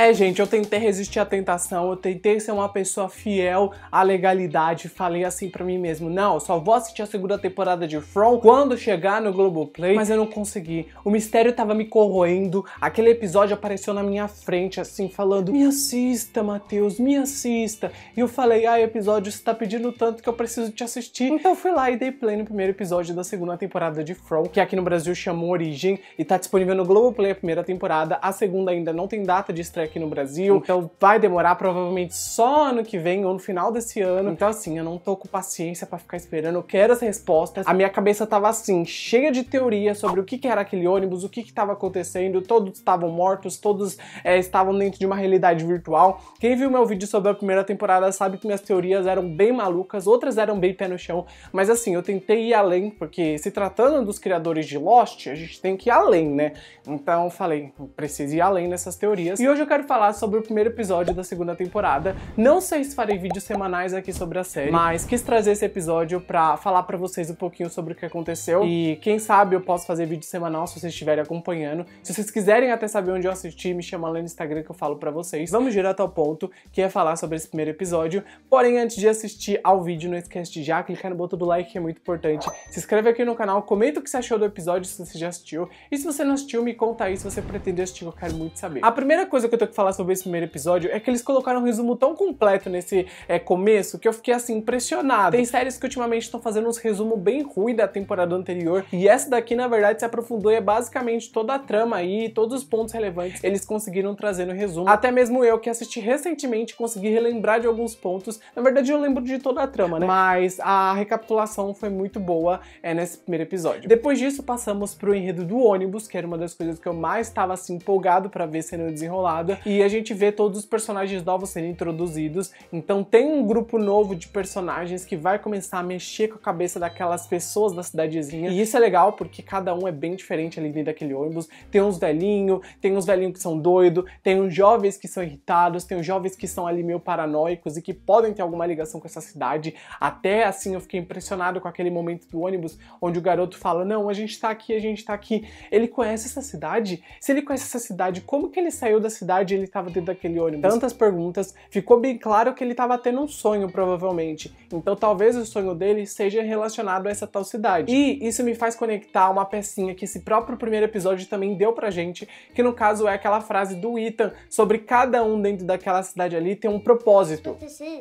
É, gente, eu tentei resistir à tentação, eu tentei ser uma pessoa fiel à legalidade, falei assim para mim mesmo, não, só vou assistir a segunda temporada de From quando chegar no Globoplay, mas eu não consegui. O mistério tava me corroendo, aquele episódio apareceu na minha frente, assim, falando, me assista, Matheus, me assista. E eu falei, ah, episódio, você tá pedindo tanto que eu preciso te assistir. Então eu fui lá e dei play no primeiro episódio da segunda temporada de From, que aqui no Brasil chamou Origem, e tá disponível no Globoplay a primeira temporada, a segunda ainda não tem data de estreia aqui no Brasil, então vai demorar provavelmente só ano que vem ou no final desse ano. Então assim, eu não tô com paciência para ficar esperando, eu quero as respostas. A minha cabeça tava assim, cheia de teoria sobre o que, que era aquele ônibus, o que estava acontecendo, todos estavam mortos, todos é, estavam dentro de uma realidade virtual. Quem viu meu vídeo sobre a primeira temporada sabe que minhas teorias eram bem malucas, outras eram bem pé no chão, mas assim, eu tentei ir além, porque se tratando dos criadores de Lost, a gente tem que ir além, né? Então falei, preciso ir além nessas teorias. E hoje eu quero quero falar sobre o primeiro episódio da segunda temporada. Não sei se farei vídeos semanais aqui sobre a série, mas quis trazer esse episódio pra falar pra vocês um pouquinho sobre o que aconteceu. E quem sabe eu posso fazer vídeo semanal se vocês estiverem acompanhando. Se vocês quiserem até saber onde eu assisti, me chama lá no Instagram que eu falo pra vocês. Vamos direto ao ponto, que é falar sobre esse primeiro episódio. Porém, antes de assistir ao vídeo, não esquece de já clicar no botão do like, que é muito importante. Se inscreve aqui no canal, comenta o que você achou do episódio, se você já assistiu. E se você não assistiu, me conta aí se você pretende assistir, eu quero muito saber. A primeira coisa que eu tô falar sobre esse primeiro episódio é que eles colocaram um resumo tão completo nesse é, começo que eu fiquei assim impressionado. Tem séries que ultimamente estão fazendo uns resumos bem ruins da temporada anterior e essa daqui na verdade se aprofundou e é basicamente toda a trama aí, todos os pontos relevantes eles conseguiram trazer no resumo. Até mesmo eu que assisti recentemente consegui relembrar de alguns pontos. Na verdade eu lembro de toda a trama, né? Mas a recapitulação foi muito boa é, nesse primeiro episódio. Depois disso passamos pro enredo do ônibus, que era uma das coisas que eu mais estava assim empolgado para ver sendo desenrolada. E a gente vê todos os personagens novos sendo introduzidos. Então tem um grupo novo de personagens que vai começar a mexer com a cabeça daquelas pessoas da cidadezinha. E isso é legal porque cada um é bem diferente ali dentro daquele ônibus. Tem uns velhinhos, tem uns velhinhos que são doidos, tem uns jovens que são irritados, tem uns jovens que são ali meio paranoicos e que podem ter alguma ligação com essa cidade. Até assim eu fiquei impressionado com aquele momento do ônibus onde o garoto fala: Não, a gente tá aqui, a gente tá aqui. Ele conhece essa cidade? Se ele conhece essa cidade, como que ele saiu da cidade? ele estava dentro daquele ônibus? Tantas perguntas. Ficou bem claro que ele estava tendo um sonho, provavelmente. Então talvez o sonho dele seja relacionado a essa tal cidade. E isso me faz conectar uma pecinha que esse próprio primeiro episódio também deu pra gente, que no caso é aquela frase do Ethan sobre cada um dentro daquela cidade ali tem um propósito. isso é.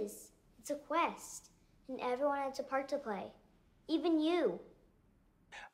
É uma quest, and everyone tem um papel to jogar. Even you.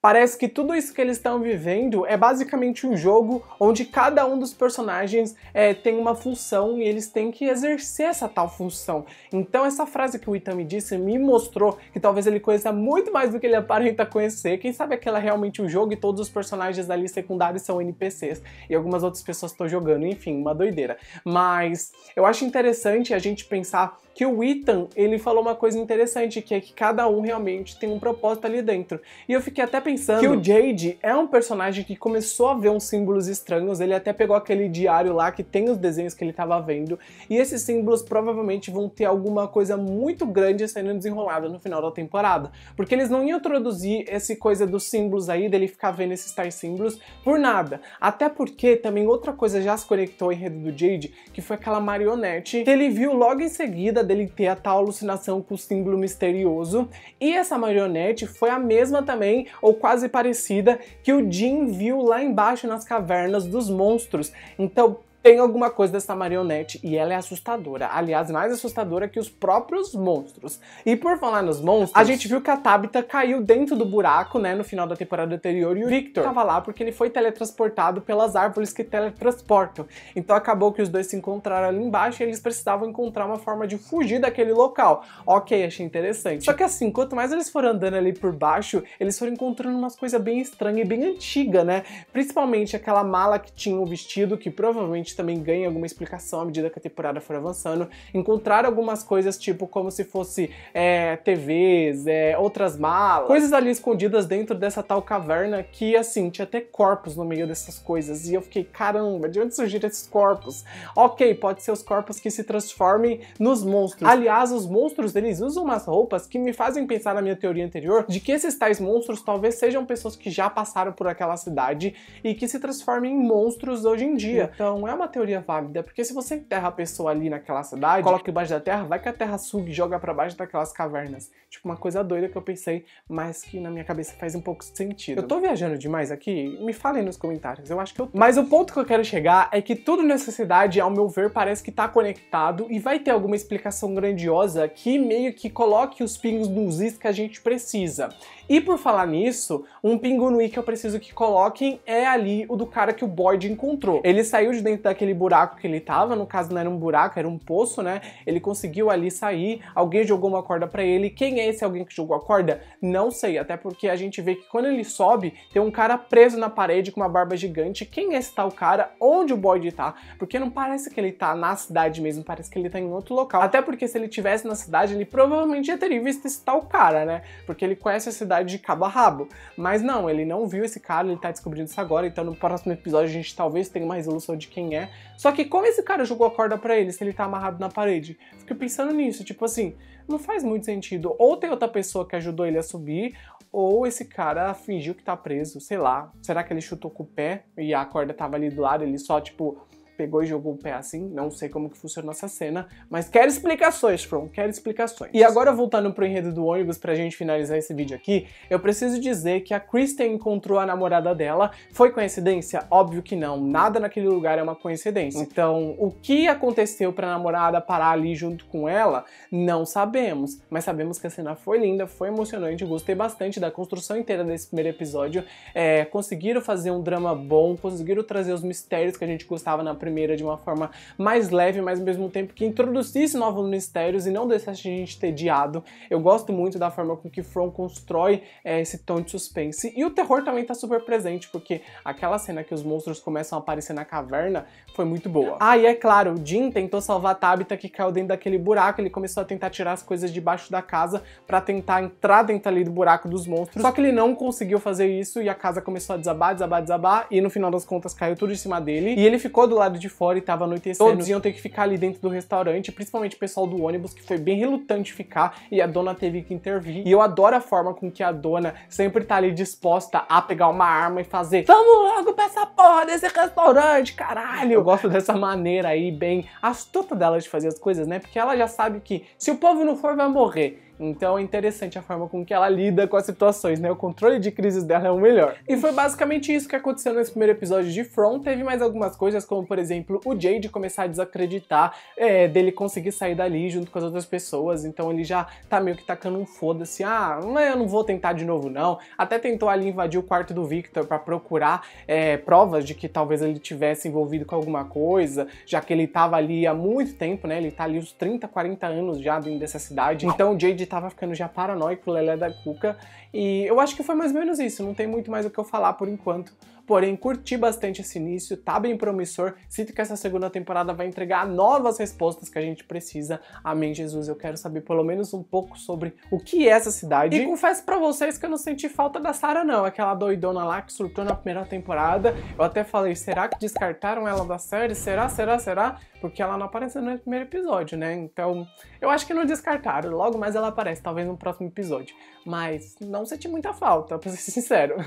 Parece que tudo isso que eles estão vivendo é basicamente um jogo onde cada um dos personagens é, tem uma função e eles têm que exercer essa tal função. Então essa frase que o Itami disse me mostrou que talvez ele conheça muito mais do que ele aparenta conhecer. Quem sabe aquela é, é realmente um jogo e todos os personagens ali secundários são NPCs e algumas outras pessoas estão jogando, enfim, uma doideira. Mas eu acho interessante a gente pensar que o Ethan, ele falou uma coisa interessante, que é que cada um realmente tem um propósito ali dentro. E eu fiquei até pensando que o Jade é um personagem que começou a ver uns símbolos estranhos, ele até pegou aquele diário lá que tem os desenhos que ele estava vendo, e esses símbolos provavelmente vão ter alguma coisa muito grande sendo desenrolada no final da temporada, porque eles não iam introduzir essa coisa dos símbolos aí, dele ficar vendo esses tais símbolos, por nada. Até porque também outra coisa já se conectou em rede do Jade, que foi aquela marionete que ele viu logo em seguida dele ter a tal alucinação com o símbolo misterioso, e essa marionete foi a mesma também ou quase parecida que o Jim viu lá embaixo nas cavernas dos monstros. Então, tem alguma coisa dessa marionete e ela é assustadora. Aliás, mais assustadora que os próprios monstros. E por falar nos monstros, a gente viu que a Tabitha caiu dentro do buraco, né, no final da temporada anterior e o Victor tava lá porque ele foi teletransportado pelas árvores que teletransportam. Então acabou que os dois se encontraram ali embaixo e eles precisavam encontrar uma forma de fugir daquele local. Ok, achei interessante. Só que assim, quanto mais eles foram andando ali por baixo, eles foram encontrando umas coisas bem estranhas e bem antigas, né? Principalmente aquela mala que tinha o um vestido que provavelmente também ganha alguma explicação à medida que a temporada for avançando. Encontrar algumas coisas, tipo, como se fosse é, TVs, é, outras malas, coisas ali escondidas dentro dessa tal caverna que, assim, tinha até corpos no meio dessas coisas. E eu fiquei, caramba, de onde surgiram esses corpos? Ok, pode ser os corpos que se transformem nos monstros. Aliás, os monstros, eles usam umas roupas que me fazem pensar na minha teoria anterior de que esses tais monstros talvez sejam pessoas que já passaram por aquela cidade e que se transformem em monstros hoje em dia. Então, é uma uma teoria válida, porque se você enterra a pessoa ali naquela cidade, coloca embaixo da terra, vai que a terra suga e joga para baixo daquelas cavernas. Tipo, uma coisa doida que eu pensei, mas que na minha cabeça faz um pouco de sentido. Eu tô viajando demais aqui? Me falem nos comentários, eu acho que eu tô. Mas o ponto que eu quero chegar é que tudo nessa cidade, ao meu ver, parece que tá conectado e vai ter alguma explicação grandiosa que meio que coloque os pingos nos is que a gente precisa. E por falar nisso, um pingo no i que eu preciso que coloquem é ali o do cara que o Boyd encontrou. Ele saiu de dentro daquele buraco que ele tava, no caso não era um buraco, era um poço, né? Ele conseguiu ali sair, alguém jogou uma corda para ele. Quem é esse alguém que jogou a corda? Não sei, até porque a gente vê que quando ele sobe, tem um cara preso na parede com uma barba gigante. Quem é esse tal cara? Onde o Boyd tá? Porque não parece que ele tá na cidade mesmo, parece que ele tá em outro local. Até porque se ele tivesse na cidade, ele provavelmente já teria visto esse tal cara, né? Porque ele conhece a cidade de cabo a rabo. Mas não, ele não viu esse cara, ele tá descobrindo isso agora, então no próximo episódio a gente talvez tenha uma resolução de quem é é. Só que como esse cara jogou a corda para ele se ele tá amarrado na parede? fico pensando nisso, tipo assim, não faz muito sentido. Ou tem outra pessoa que ajudou ele a subir, ou esse cara fingiu que tá preso, sei lá. Será que ele chutou com o pé e a corda tava ali do lado, ele só tipo pegou e jogou o pé assim. Não sei como que funcionou essa cena, mas quero explicações, From, quero explicações. E agora voltando pro enredo do ônibus pra gente finalizar esse vídeo aqui, eu preciso dizer que a Kristen encontrou a namorada dela. Foi coincidência? Óbvio que não. Nada naquele lugar é uma coincidência. Então, o que aconteceu pra namorada parar ali junto com ela, não sabemos. Mas sabemos que a cena foi linda, foi emocionante, gostei bastante da construção inteira desse primeiro episódio. É, conseguiram fazer um drama bom, conseguiram trazer os mistérios que a gente gostava na primeira primeira de uma forma mais leve, mas ao mesmo tempo que introduzisse novos mistérios e não deixasse a gente tediado. Eu gosto muito da forma com que From constrói é, esse tom de suspense. E o terror também está super presente, porque aquela cena que os monstros começam a aparecer na caverna foi muito boa. Ah, e é claro, o Jim tentou salvar a Tabitha que caiu dentro daquele buraco, ele começou a tentar tirar as coisas debaixo da casa para tentar entrar dentro ali do buraco dos monstros. Só que ele não conseguiu fazer isso e a casa começou a desabar, desabar, desabar e no final das contas caiu tudo em cima dele. E ele ficou do lado lado de fora e tava anoitecendo. Todos iam ter que ficar ali dentro do restaurante, principalmente o pessoal do ônibus, que foi bem relutante ficar e a dona teve que intervir. E eu adoro a forma com que a dona sempre tá ali disposta a pegar uma arma e fazer Vamos logo pra essa porra desse restaurante, caralho! Eu gosto dessa maneira aí, bem astuta dela de fazer as coisas, né? Porque ela já sabe que se o povo não for, vai morrer. Então é interessante a forma com que ela lida com as situações, né? O controle de crises dela é o melhor. E foi basicamente isso que aconteceu nesse primeiro episódio de From. Teve mais algumas coisas, como por exemplo o Jade começar a desacreditar, é, dele conseguir sair dali junto com as outras pessoas. Então ele já tá meio que tacando um foda-se. Ah, eu não vou tentar de novo, não. Até tentou ali invadir o quarto do Victor para procurar é, provas de que talvez ele tivesse envolvido com alguma coisa, já que ele tava ali há muito tempo, né? Ele tá ali uns 30, 40 anos já dentro dessa cidade. Então o Jade tava ficando já paranoico, Lelé da Cuca. E eu acho que foi mais ou menos isso, não tem muito mais o que eu falar por enquanto porém curti bastante esse início, tá bem promissor. Sinto que essa segunda temporada vai entregar novas respostas que a gente precisa. Amém, Jesus. Eu quero saber pelo menos um pouco sobre o que é essa cidade. E confesso para vocês que eu não senti falta da Sarah, não. Aquela doidona lá que surtou na primeira temporada. Eu até falei, será que descartaram ela da série? Será, será, será? Porque ela não apareceu no primeiro episódio, né? Então, eu acho que não descartaram. Logo mais ela aparece, talvez no próximo episódio. Mas não senti muita falta, pra ser sincero.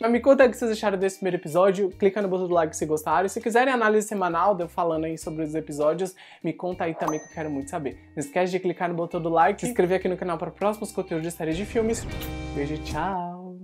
Mas me conta o que vocês acharam desse primeiro episódio. Clica no botão do like se gostaram. E se quiserem análise semanal, eu falando aí sobre os episódios, me conta aí também que eu quero muito saber. Não esquece de clicar no botão do like, se inscrever aqui no canal para próximos conteúdos de séries de filmes. Beijo, tchau!